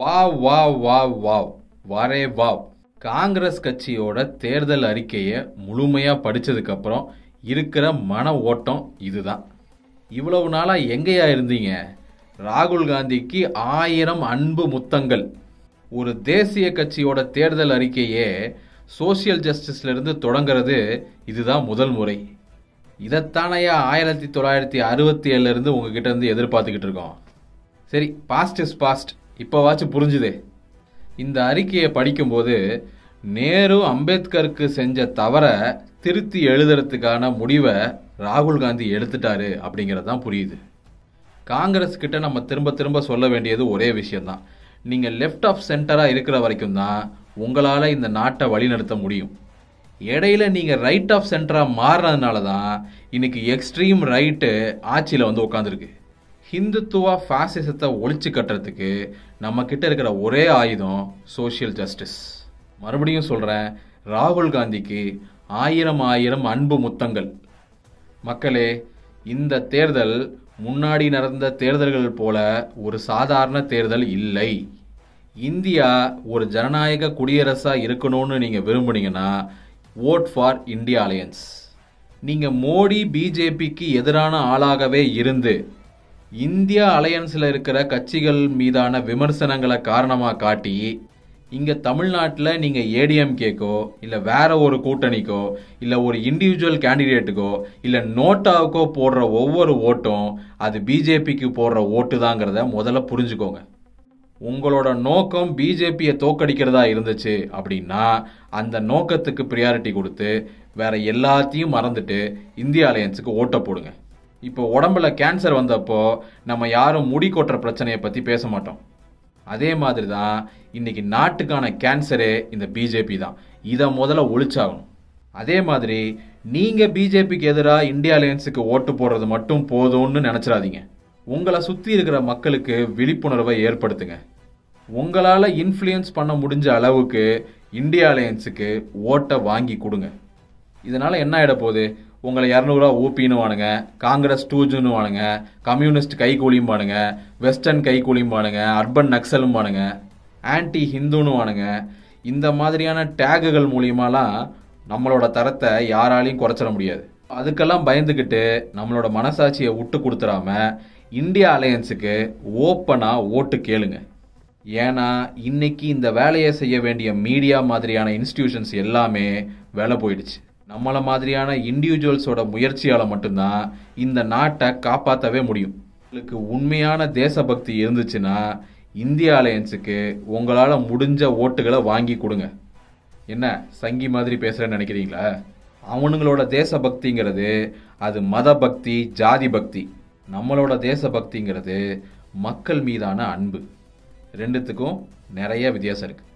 வா வா வா வா வாரே வா காங்கிரஸ் கட்சியோட தேர்தல் அறிக்கையை முழுமையாக படித்ததுக்கப்புறம் இருக்கிற மன ஓட்டம் இதுதான் இவ்வளவு நாளாக எங்கேயா இருந்தீங்க ராகுல் காந்திக்கு ஆயிரம் அன்பு முத்தங்கள் ஒரு தேசிய கட்சியோட தேர்தல் அறிக்கையே சோசியல் ஜஸ்டிஸ்லேருந்து தொடங்கிறது இதுதான் முதல் முறை இதைத்தானையா ஆயிரத்தி தொள்ளாயிரத்தி அறுபத்தி ஏழுலேருந்து உங்ககிட்ட இருந்து எதிர்பார்த்துக்கிட்டு இருக்கோம் சரி பாஸ்ட் இஸ் பாஸ்ட் இப்போவாச்சும் புரிஞ்சுதே இந்த அறிக்கையை படிக்கும்போது நேரு அம்பேத்கருக்கு செஞ்ச தவற திருத்தி எழுதுறதுக்கான முடிவை ராகுல் காந்தி எடுத்துட்டாரு அப்படிங்கிறது தான் புரியுது காங்கிரஸ் கிட்ட நம்ம திரும்ப திரும்ப சொல்ல வேண்டியது ஒரே விஷயந்தான் நீங்கள் லெஃப்ட் ஆஃப் சென்டராக இருக்கிற வரைக்கும் தான் உங்களால் இந்த நாட்டை வழிநடத்த முடியும் இடையில நீங்கள் ரைட் ஆஃப் சென்டராக மாறினதுனால தான் இன்னைக்கு எக்ஸ்ட்ரீம் ரைட்டு ஆட்சியில் வந்து உட்காந்துருக்கு ஹிந்துத்துவா ஃபாசிசத்தை ஒழிச்சு கட்டுறதுக்கு நம்மக்கிட்ட இருக்கிற ஒரே ஆயுதம் சோஷியல் ஜஸ்டிஸ் மறுபடியும் சொல்கிறேன் ராகுல் காந்திக்கு ஆயிரம் ஆயிரம் அன்பு முத்தங்கள் மக்களே இந்த தேர்தல் முன்னாடி நடந்த தேர்தல்கள் போல ஒரு சாதாரண தேர்தல் இல்லை இந்தியா ஒரு ஜனநாயக குடியரசாக இருக்கணும்னு நீங்கள் விரும்புனீங்கன்னா ஓட் ஃபார் இந்தியா அலையன்ஸ் நீங்கள் மோடி பிஜேபிக்கு எதிரான ஆளாகவே இருந்து இந்தியா அலையன்ஸில் இருக்கிற கட்சிகள் மீதான விமர்சனங்களை காரணமாக காட்டி இங்கே தமிழ்நாட்டில் நீங்கள் ஏடிஎம்கேக்கோ இல்லை வேற ஒரு கூட்டணிக்கோ இல்லை ஒரு இண்டிவிஜுவல் கேண்டிடேட்டுக்கோ இல்லை நோட்டாவுக்கோ போடுற ஒவ்வொரு ஓட்டும் அது பிஜேபிக்கு போடுற ஓட்டு தாங்கிறத முதல்ல புரிஞ்சுக்கோங்க உங்களோட நோக்கம் பிஜேபியை தோக்கடிக்கிறதா இருந்துச்சு அப்படின்னா அந்த நோக்கத்துக்கு ப்ரியாரிட்டி கொடுத்து வேற எல்லாத்தையும் மறந்துட்டு இந்தியா அலையன்ஸுக்கு ஓட்ட போடுங்க இப்போ உடம்புல கேன்சர் வந்தப்போ நம்ம யாரும் முடி கொட்டுற பிரச்சனையை பற்றி பேச மாட்டோம் அதே மாதிரி தான் இன்னைக்கு நாட்டுக்கான கேன்சரே இந்த பிஜேபி தான் இதை முதல்ல ஒழிச்சாகணும் அதே மாதிரி நீங்கள் பிஜேபிக்கு எதிராக இந்தியா அலையன்ஸுக்கு ஓட்டு போடுறது மட்டும் போதும்னு நினச்சிடாதீங்க உங்களை சுற்றி இருக்கிற மக்களுக்கு விழிப்புணர்வை ஏற்படுத்துங்க உங்களால் இன்ஃப்ளூயன்ஸ் பண்ண முடிஞ்ச அளவுக்கு இந்தியா அலையன்ஸுக்கு ஓட்டை வாங்கி கொடுங்க இதனால் என்ன ஆகிட போகுது உங்களை இரநூறுவா வாணுங்க காங்கிரஸ் டூஜுன்னு வாணுங்க கம்யூனிஸ்ட் பாணுங்க வெஸ்டர்ன் பாணுங்க அர்பன் பாணுங்க ஆன்டி வாணுங்க இந்த மாதிரியான டேகுகள் மூலியமாலாம் நம்மளோட தரத்தை யாராலையும் குறைச்சிட முடியாது அதுக்கெல்லாம் பயந்துக்கிட்டு நம்மளோட மனசாட்சியை விட்டு கொடுத்துடாம இந்தியா அலையன்ஸுக்கு ஓப்பனாக ஓட்டு கேளுங்க ஏன்னா இன்னைக்கு இந்த வேலையை செய்ய வேண்டிய மீடியா மாதிரியான இன்ஸ்டிடியூஷன்ஸ் எல்லாமே வேலை போயிடுச்சு நம்மளை மாதிரியான இண்டிவிஜுவல்ஸோட முயற்சியால் மட்டும்தான் இந்த நாட்டை காப்பாற்றவே முடியும் உங்களுக்கு உண்மையான தேசபக்தி இருந்துச்சுன்னா இந்திய அலையன்ஸுக்கு உங்களால் முடிஞ்ச ஓட்டுகளை வாங்கி கொடுங்க என்ன சங்கி மாதிரி பேசுகிறேன்னு நினைக்கிறீங்களா அவனுங்களோட தேசபக்திங்கிறது அது மத பக்தி ஜாதி பக்தி நம்மளோட தேசபக்திங்கிறது மக்கள் மீதான அன்பு ரெண்டுத்துக்கும் நிறைய வித்தியாசம் இருக்குது